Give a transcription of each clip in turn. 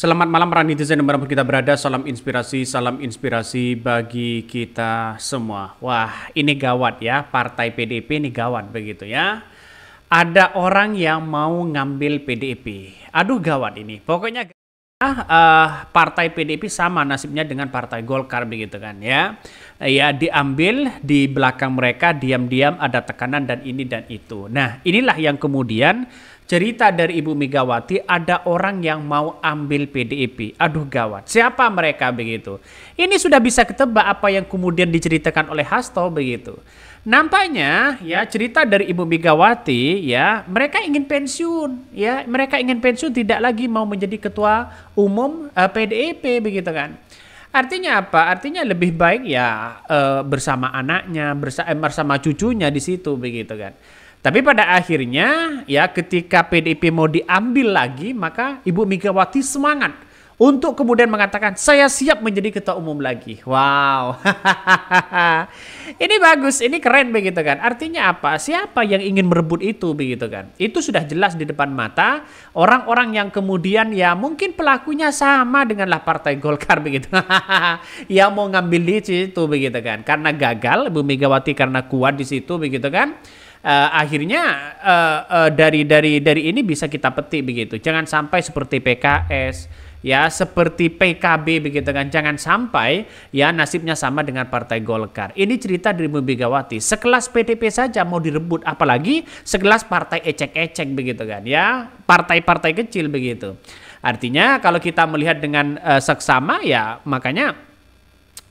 Selamat malam para netizen dimanapun kita berada. Salam inspirasi, salam inspirasi bagi kita semua. Wah, ini gawat ya. Partai PDIP ini gawat begitu ya. Ada orang yang mau ngambil PDIP. Aduh gawat ini. Pokoknya uh, partai PDIP sama nasibnya dengan partai Golkar begitu kan ya. Ya diambil di belakang mereka diam-diam ada tekanan dan ini dan itu. Nah, inilah yang kemudian cerita dari Ibu Megawati ada orang yang mau ambil PDIP. Aduh gawat, siapa mereka begitu? Ini sudah bisa ketebak apa yang kemudian diceritakan oleh Hasto begitu. Nampaknya ya cerita dari Ibu Megawati ya mereka ingin pensiun ya mereka ingin pensiun tidak lagi mau menjadi ketua umum uh, eh, PDIP begitu kan. Artinya apa? Artinya lebih baik ya uh, bersama anaknya, bersama, eh, bersama cucunya di situ begitu kan. Tapi pada akhirnya ya ketika PDIP mau diambil lagi maka Ibu Megawati semangat untuk kemudian mengatakan saya siap menjadi ketua umum lagi. Wow. ini bagus, ini keren begitu kan. Artinya apa? Siapa yang ingin merebut itu begitu kan? Itu sudah jelas di depan mata orang-orang yang kemudian ya mungkin pelakunya sama denganlah partai Golkar begitu. yang mau ngambil di situ begitu kan. Karena gagal Bu Megawati karena kuat di situ begitu kan uh, akhirnya uh, uh, dari dari dari ini bisa kita petik begitu. Jangan sampai seperti PKS ya seperti PKB begitu kan. Jangan sampai ya nasibnya sama dengan Partai Golkar. Ini cerita dari Megawati. Sekelas PDP saja mau direbut apalagi sekelas partai ecek-ecek begitu kan ya. Partai-partai kecil begitu. Artinya kalau kita melihat dengan uh, seksama ya makanya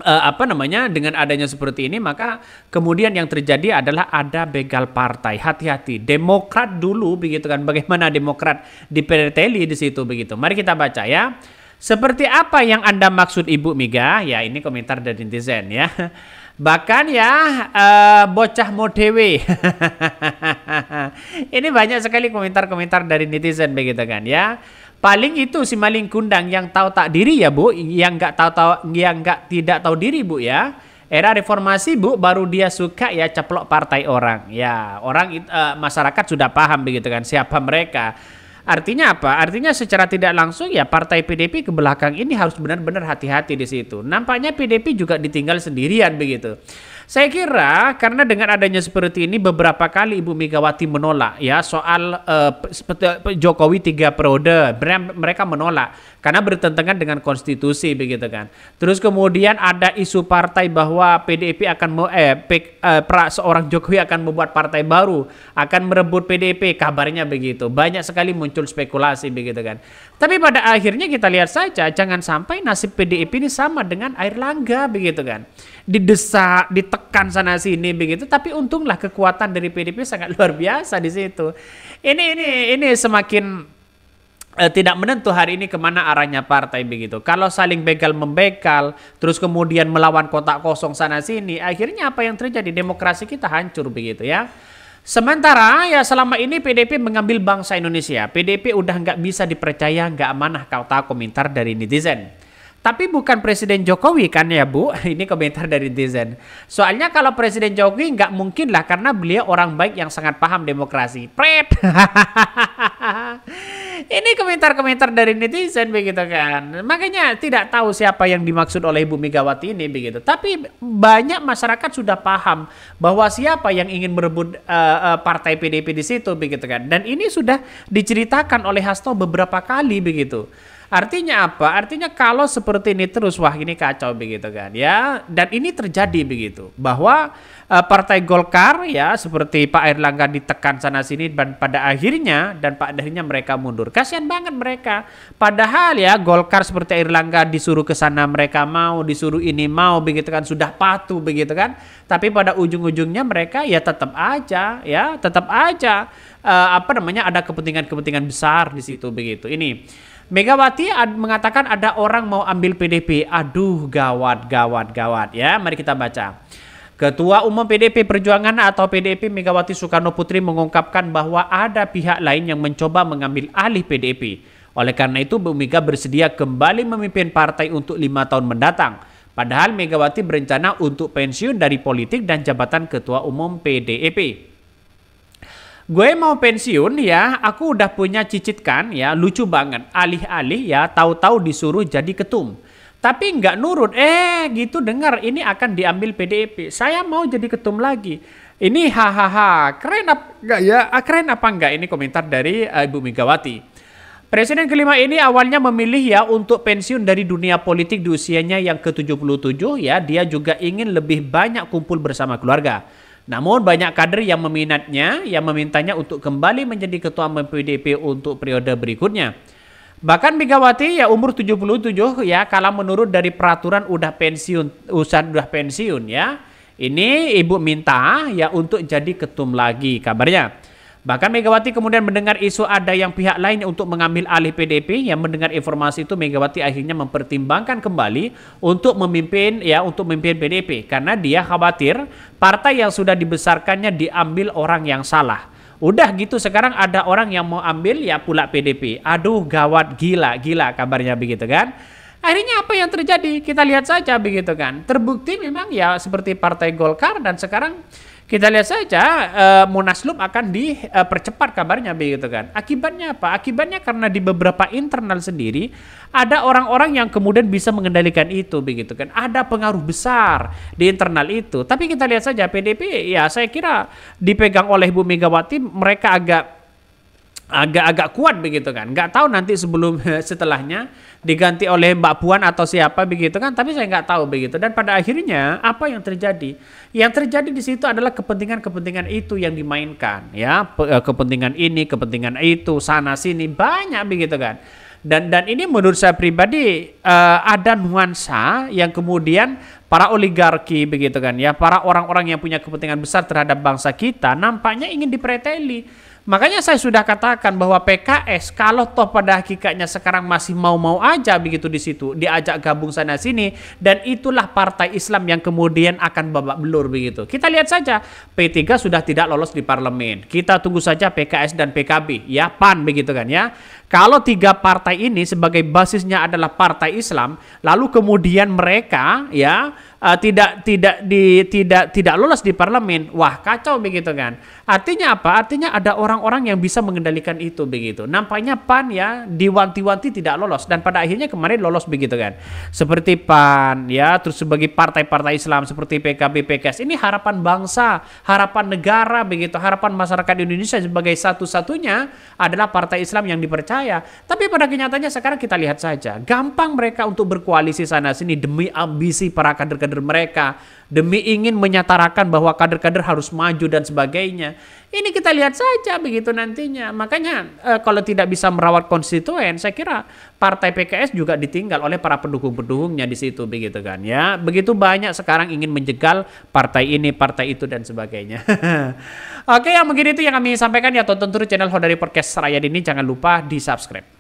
uh, apa namanya dengan adanya seperti ini maka kemudian yang terjadi adalah ada begal partai hati-hati Demokrat dulu begitu kan bagaimana Demokrat dipreteli di situ begitu mari kita baca ya seperti apa yang Anda maksud Ibu Miga? Ya, ini komentar dari netizen ya. Bahkan ya uh, bocah modewe. Ini banyak sekali komentar-komentar dari netizen begitu kan ya. Paling itu si maling kundang yang tahu tak diri ya bu, yang nggak tahu tahu, yang nggak tidak tahu diri bu ya. Era reformasi bu, baru dia suka ya ceplok partai orang. Ya orang uh, masyarakat sudah paham begitu kan siapa mereka Artinya apa? Artinya secara tidak langsung ya partai PDP ke belakang ini harus benar-benar hati-hati di situ. Nampaknya PDP juga ditinggal sendirian begitu. Saya kira karena dengan adanya seperti ini beberapa kali Ibu Megawati menolak ya soal uh, Jokowi tiga periode mereka menolak karena bertentangan dengan konstitusi begitu kan. Terus kemudian ada isu partai bahwa PDIP akan mau eh, eh seorang Jokowi akan membuat partai baru, akan merebut PDIP kabarnya begitu. Banyak sekali muncul spekulasi begitu kan. Tapi pada akhirnya kita lihat saja, jangan sampai nasib PDIP ini sama dengan air langga begitu kan. Didesak, ditekan sana sini begitu, tapi untunglah kekuatan dari PDIP sangat luar biasa di situ. Ini ini ini semakin eh, tidak menentu hari ini kemana arahnya partai begitu. Kalau saling begal membekal, terus kemudian melawan kotak kosong sana sini, akhirnya apa yang terjadi demokrasi kita hancur begitu ya. Sementara ya selama ini PDP mengambil bangsa Indonesia. PDP udah nggak bisa dipercaya, nggak amanah Kau tahu komentar dari netizen. Tapi bukan Presiden Jokowi kan ya Bu? Ini komentar dari netizen. Soalnya kalau Presiden Jokowi nggak mungkin lah karena beliau orang baik yang sangat paham demokrasi. Pret! Ini komentar-komentar dari netizen begitu kan. Makanya tidak tahu siapa yang dimaksud oleh Ibu Megawati ini begitu. Tapi banyak masyarakat sudah paham bahwa siapa yang ingin merebut uh, partai PDP di situ begitu kan. Dan ini sudah diceritakan oleh Hasto beberapa kali begitu. Artinya apa? Artinya kalau seperti ini terus wah ini kacau begitu kan ya. Dan ini terjadi begitu bahwa uh, Partai Golkar ya seperti Pak Erlangga ditekan sana sini dan pada akhirnya dan pada akhirnya mereka mundur. Kasihan banget mereka. Padahal ya Golkar seperti Erlangga disuruh ke sana mereka mau, disuruh ini mau begitu kan sudah patuh begitu kan. Tapi pada ujung-ujungnya mereka ya tetap aja ya tetap aja uh, apa namanya ada kepentingan-kepentingan besar di situ begitu. Ini Megawati ad mengatakan ada orang mau ambil PDP. Aduh, gawat, gawat, gawat ya. Mari kita baca. Ketua Umum PDP Perjuangan atau PDP Megawati Soekarno Putri mengungkapkan bahwa ada pihak lain yang mencoba mengambil alih PDP. Oleh karena itu, Bu Mega bersedia kembali memimpin partai untuk lima tahun mendatang. Padahal Megawati berencana untuk pensiun dari politik dan jabatan Ketua Umum PDEP. Gue mau pensiun ya, aku udah punya cicit kan ya, lucu banget. Alih-alih ya, tahu-tahu disuruh jadi ketum. Tapi nggak nurut, eh gitu dengar ini akan diambil PDIP. Saya mau jadi ketum lagi. Ini hahaha, keren apa enggak ya? Ah, keren apa enggak ini komentar dari eh, Ibu Megawati. Presiden kelima ini awalnya memilih ya untuk pensiun dari dunia politik di usianya yang ke-77 ya. Dia juga ingin lebih banyak kumpul bersama keluarga. Namun banyak kader yang meminatnya yang memintanya untuk kembali menjadi ketua umum PDIP untuk periode berikutnya. Bahkan Megawati ya umur 77 ya kalau menurut dari peraturan udah pensiun usan udah pensiun ya. Ini ibu minta ya untuk jadi ketum lagi kabarnya. Bahkan Megawati kemudian mendengar isu ada yang pihak lain untuk mengambil alih PDP yang mendengar informasi itu Megawati akhirnya mempertimbangkan kembali untuk memimpin ya untuk memimpin PDP karena dia khawatir partai yang sudah dibesarkannya diambil orang yang salah. Udah gitu sekarang ada orang yang mau ambil ya pula PDP. Aduh gawat gila gila kabarnya begitu kan. Akhirnya apa yang terjadi? Kita lihat saja begitu kan. Terbukti memang ya seperti Partai Golkar dan sekarang kita lihat saja uh, eh, Munaslup akan dipercepat kabarnya begitu kan. Akibatnya apa? Akibatnya karena di beberapa internal sendiri ada orang-orang yang kemudian bisa mengendalikan itu begitu kan. Ada pengaruh besar di internal itu. Tapi kita lihat saja PDP ya saya kira dipegang oleh Bu Megawati mereka agak agak-agak kuat begitu kan. Nggak tahu nanti sebelum setelahnya diganti oleh Mbak Puan atau siapa begitu kan. Tapi saya nggak tahu begitu. Dan pada akhirnya apa yang terjadi? Yang terjadi di situ adalah kepentingan-kepentingan itu yang dimainkan ya. Eh, kepentingan ini, kepentingan itu, sana sini banyak begitu kan. Dan dan ini menurut saya pribadi uh, ada nuansa yang kemudian para oligarki begitu kan ya, para orang-orang yang punya kepentingan besar terhadap bangsa kita nampaknya ingin dipreteli Makanya saya sudah katakan bahwa PKS kalau toh pada hakikatnya sekarang masih mau-mau aja begitu di situ, diajak gabung sana sini dan itulah partai Islam yang kemudian akan babak belur begitu. Kita lihat saja P3 sudah tidak lolos di parlemen. Kita tunggu saja PKS dan PKB ya PAN begitu kan ya. Kalau tiga partai ini sebagai basisnya adalah partai Islam, lalu kemudian mereka ya uh, tidak tidak di tidak tidak lolos di parlemen, wah kacau begitu kan. Artinya apa? Artinya ada orang-orang yang bisa mengendalikan itu begitu. Nampaknya PAN ya diwanti-wanti tidak lolos dan pada akhirnya kemarin lolos begitu kan. Seperti PAN ya, terus sebagai partai-partai Islam seperti PKB, PKS ini harapan bangsa, harapan negara begitu, harapan masyarakat Indonesia sebagai satu-satunya adalah partai Islam yang dipercaya saya. Tapi pada kenyataannya sekarang kita lihat saja, gampang mereka untuk berkoalisi sana sini demi ambisi para kader-kader mereka demi ingin menyatarakan bahwa kader-kader harus maju dan sebagainya. Ini kita lihat saja begitu nantinya. Makanya e, kalau tidak bisa merawat konstituen, saya kira partai PKS juga ditinggal oleh para pendukung-pendukungnya di situ begitu kan ya. Begitu banyak sekarang ingin menjegal partai ini, partai itu dan sebagainya. Oke, yang begini itu yang kami sampaikan ya tonton terus channel Hodari Podcast Seraya ini jangan lupa di-subscribe.